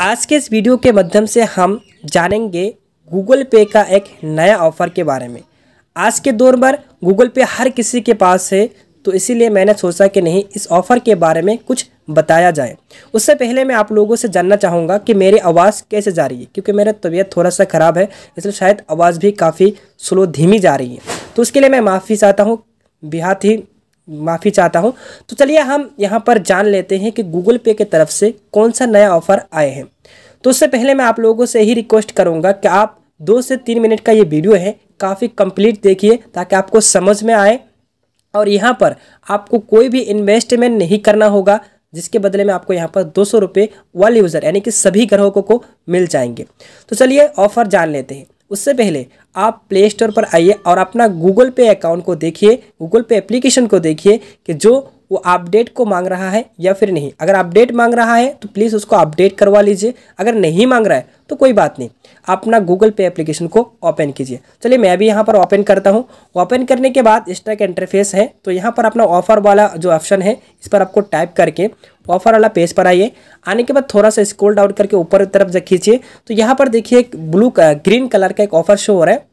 आज के इस वीडियो के माध्यम से हम जानेंगे गूगल पे का एक नया ऑफ़र के बारे में आज के दौर पर गूगल पे हर किसी के पास है तो इसीलिए मैंने सोचा कि नहीं इस ऑफ़र के बारे में कुछ बताया जाए उससे पहले मैं आप लोगों से जानना चाहूँगा कि मेरी आवाज़ कैसे जा रही है क्योंकि मेरा तबीयत थोड़ा सा ख़राब है इसलिए शायद आवाज़ भी काफ़ी स्लो धीमी जा रही है तो उसके लिए मैं माफ़ी चाहता हूँ बेहद ही माफ़ी चाहता हूँ तो चलिए हम यहाँ पर जान लेते हैं कि गूगल पे के तरफ से कौन सा नया ऑफ़र आए हैं तो उससे पहले मैं आप लोगों से ही रिक्वेस्ट करूँगा कि आप दो से तीन मिनट का ये वीडियो है काफ़ी कंप्लीट देखिए ताकि आपको समझ में आए और यहाँ पर आपको कोई भी इन्वेस्टमेंट नहीं करना होगा जिसके बदले में आपको यहाँ पर दो सौ रुपये वन यूज़र यानी कि सभी ग्राहकों को मिल जाएंगे तो चलिए ऑफ़र जान लेते हैं उससे पहले आप प्ले स्टोर पर आइए और अपना गूगल पे अकाउंट को देखिए गूगल पे एप्लीकेशन को देखिए कि जो वो अपडेट को मांग रहा है या फिर नहीं अगर अपडेट मांग रहा है तो प्लीज़ उसको अपडेट करवा लीजिए अगर नहीं मांग रहा है तो कोई बात नहीं अपना गूगल पे एप्लीकेशन को ओपन कीजिए चलिए मैं भी यहाँ पर ओपन करता हूँ ओपन करने के बाद इस तरह इंटरफेस है तो यहाँ पर अपना ऑफर वाला जो ऑप्शन है इस पर आपको टाइप करके ऑफर वाला पेज पर आइए आने के बाद थोड़ा सा स्कोल डाउन करके ऊपर की तरफ खींचिए तो यहाँ पर देखिए एक ब्लू ग्रीन कलर का एक ऑफर शो हो रहा है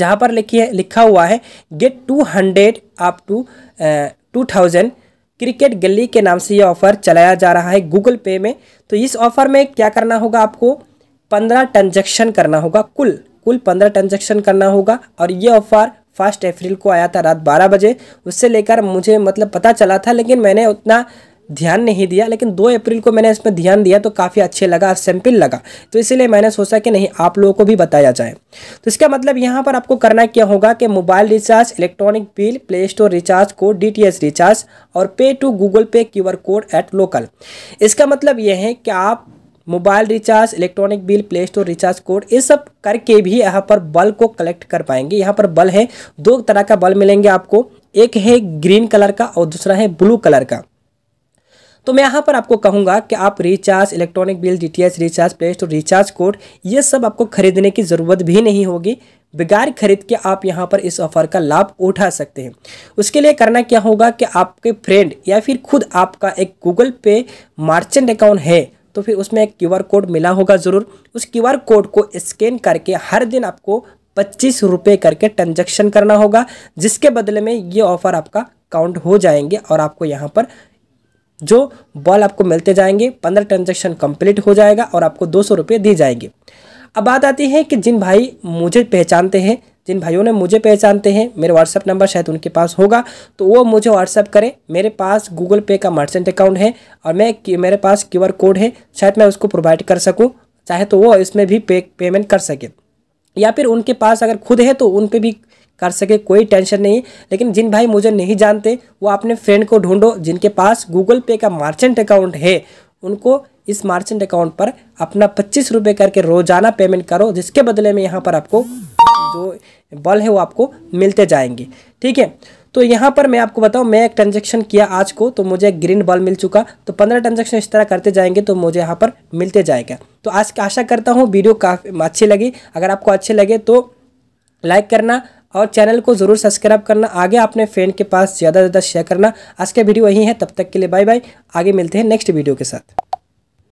जहाँ पर लिखिए लिखा हुआ है get two hundred up to two thousand cricket गली के नाम से ये ऑफ़र चलाया जा रहा है गूगल पे में तो इस ऑफ़र में क्या करना होगा आपको पंद्रह ट्रांजेक्शन करना होगा कुल कुल पंद्रह ट्रांजेक्शन करना होगा और ये ऑफ़र फर्स्ट अप्रैल को आया था रात बारह बजे उससे लेकर मुझे मतलब पता चला था लेकिन मैंने उतना ध्यान नहीं दिया लेकिन दो अप्रैल को मैंने इसमें ध्यान दिया तो काफ़ी अच्छे लगा सैम्पल लगा तो इसीलिए मैंने सोचा कि नहीं आप लोगों को भी बताया जाए तो इसका मतलब यहाँ पर आपको करना क्या होगा कि mobile recharge electronic bill play store recharge code D recharge और pay to Google Pay Q code at local इसका मतलब यह है कि आप mobile recharge electronic bill play store recharge code ये सब करके भी यहाँ पर बल को कलेक्ट कर पाएंगे यहाँ पर बल है दो तरह का बल मिलेंगे आपको एक है ग्रीन कलर का और दूसरा है ब्लू कलर का तो मैं यहाँ पर आपको कहूँगा कि आप recharge electronic bill S recharge play store recharge code ये सब आपको खरीदने की ज़रूरत भी नहीं होगी बगैर खरीद के आप यहाँ पर इस ऑफर का लाभ उठा सकते हैं उसके लिए करना क्या होगा कि आपके फ्रेंड या फिर खुद आपका एक गूगल पे मार्चेंट अकाउंट है तो फिर उसमें एक क्यू कोड मिला होगा ज़रूर उस क्यू कोड को स्कैन करके हर दिन आपको पच्चीस रुपये करके ट्रांजेक्शन करना होगा जिसके बदले में ये ऑफ़र आपका काउंट हो जाएंगे और आपको यहाँ पर जो बॉल आपको मिलते जाएंगे पंद्रह ट्रांजेक्शन कंप्लीट हो जाएगा और आपको दो सौ रुपये दिए जाएंगे अब बात आती है कि जिन भाई मुझे पहचानते हैं जिन भाइयों ने मुझे पहचानते हैं मेरे व्हाट्सअप नंबर शायद उनके पास होगा तो वो मुझे व्हाट्सअप करें मेरे पास गूगल पे का मर्चेंट अकाउंट है और मैं मेरे पास क्यू कोड है शायद मैं उसको प्रोवाइड कर सकूँ चाहे तो वो इसमें भी पे पेमेंट कर सके या फिर उनके पास अगर खुद है तो उन पर भी कर सके कोई टेंशन नहीं लेकिन जिन भाई मुझे नहीं जानते वो अपने फ्रेंड को ढूंढो जिनके पास गूगल पे का मार्चेंट अकाउंट है उनको इस मार्चेंट अकाउंट पर अपना पच्चीस रुपये करके रोजाना पेमेंट करो जिसके बदले में यहाँ पर आपको जो बल है वो आपको मिलते जाएंगे ठीक है तो यहाँ पर मैं आपको बताऊँ मैं एक ट्रांजेक्शन किया आज को तो मुझे एक ग्रीन बॉल मिल चुका तो पंद्रह ट्रांजेक्शन इस तरह करते जाएंगे तो मुझे यहाँ पर मिलते जाएगा तो आज आशा करता हूँ वीडियो काफ़ी अच्छी लगी अगर आपको अच्छे लगे तो लाइक करना और चैनल को जरूर सब्सक्राइब करना आगे अपने फ्रेंड के पास ज़्यादा से ज़्यादा शेयर करना आज का वीडियो यही है तब तक के लिए बाय बाय आगे मिलते हैं नेक्स्ट वीडियो के साथ